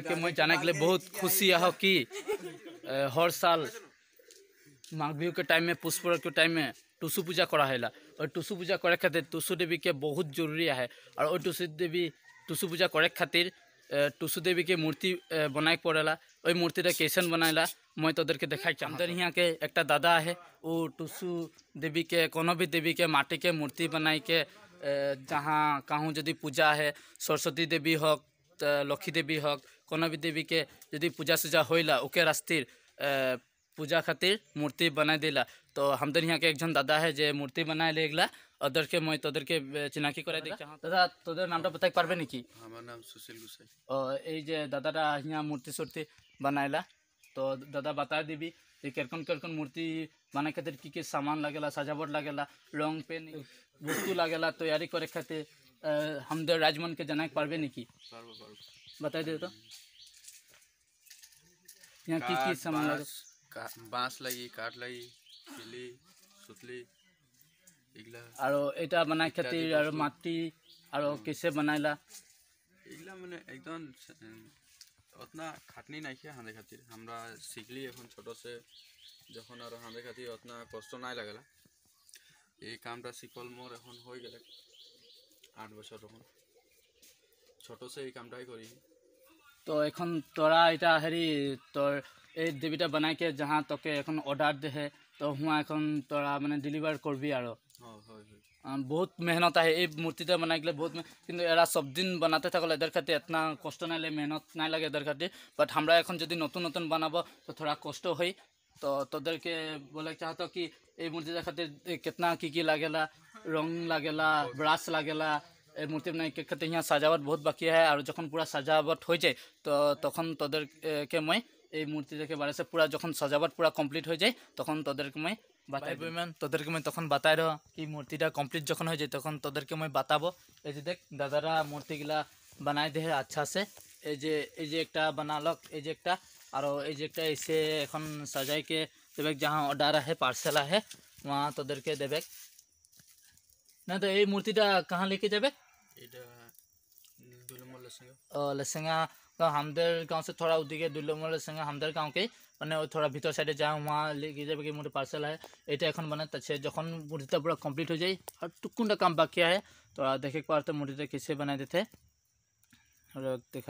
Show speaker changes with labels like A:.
A: के मैं जाना के लिए बहुत खुशी है कि हर साल माघ बिहू के टाइम में पुष्प के टाइम में टुसु पूजा करा है और टुसु पूजा करे खातिर टुसु देवी के बहुत जरूरी है और वो टुसु देवी टुसु पूजा करे खातिर टुसु देवी के मूर्ति बनाए पड़ेला और मूर्ति कैसन बनाएला मैं तोदर के देखा अंदर यहाँ के एक दादा है वो टुसु देवी के कोनो भी देवी के माटी के मूर्ति बनाए के जहाँ कहूँ जदि पूजा है सरस्वती देवी हक लक्ष्मी देवी हक भी देवी के यदि पूजा सूजा हो उके रास्तिर पूजा खातिर मूर्ति बनाए दिला तो हम हमदर यहाँ के एक जन दादा है जो मूर्ति बनाए गला अदर के मैं तोदर के चिनाकी कराए देखा दादा तोदर नाम बता पारबे नहीं कि हमारा नाम सुशील गुसाई और ये दादा यहाँ मूर्ति सूर्ति बनाएला तो दादा बता देवी ये कैरकन कैरकन मूर्ति बनाए खातिर की की सामान लगेला सजावट लगेला रंग पेन वस्तु लगेला तैयारी तो करे खातिर हमदर राजमन के जाना पार्बे नहीं कि बताए दे तो यहाँ किस किस सामान लगा बांस लगी काट लगी चिल्ली सुतली इगला आरो एटा बनाय खति आरो माटी आरो कैसे बनायला इगला माने एकदम ओतना खाटनी नाइखे हाने खति हमरा सिखली एखन छोटो से जखन आरो हाने खति ओतना कष्ट नाय लागला ए कामटा सिखल मोर एखन होय गेले 8 बछर रहन छोटो से ए कामटाय करी তো এখন তোরা এটা হেৰি তোর এই দেৱীটা বনাইকে যাহা তোকে এখন অৰ্ডাৰ দেহে তো হোৱা এখন তোরা মানে ডেলিভাৰ করবি আৰু বহুত মেহনত আহে এই মূর্তিটা বনাই গেলে বহুত কিন্তু এরা সব দিন বানাতে থাকলে এদের খাতে এতনা কষ্ট নাই লাগে মেহনত নাই লাগে এদের খাতে বাট আমরা এখন যদি নতুন নতুন বানাবো তো থোড়া কষ্ট হয় তো তোদেরকে বলে চাহত কি এই মূর্তিটার খাতে কেতনা কি কি লাগেলা রং লাগেলা ব্রাশ লাগেলা এর মূর্তি বানাইকে মানে খাতে ইহা সাজাবট বহুত বাকি হয় আর যখন পুরা সাজাবট হয়ে যায় তো তখন তোদেরকে মই এই মূর্তি দেখে বাড়াইছে পুরা যখন সাজাবট পুরা কমপ্লিট হয়ে যায় তখন তোদেরকে মই বাতাই বইম্যান তোদেরকে মই তখন বাতাই রহ কি মূর্তিটা কমপ্লিট যখন হয়ে যায় তখন তোদেরকে মই বাতাবো এই যে দেখ দাদারা মূর্তিগুলা বানাই দেহে আচ্ছা সে এই যে এই যে একটা বানালক এই যে একটা আর এই যে একটা এসে এখন সাজাইকে দেবেক যাহা অর্ডার আহে পার্সেল আহে ওয়া তোদেরকে দেবেক না তো এই মূর্তিটা কাহা लेके যাবে এটা দুলমল লসঙ্গা লসঙ্গা हमदर गांव से थोड़ा उदी के दुल्लमल संगा हमदर गांव के मैंने थोड़ा भीतर साइडे जाऊँ वहाँ लेके जाए कि मोटे पार्सल है ये एन बना अच्छे जख मूर्ति पूरा कम्प्लीट हो जाए और टुकुन काम बाकी है तो देखे पार मूर्ति कैसे बनाए देते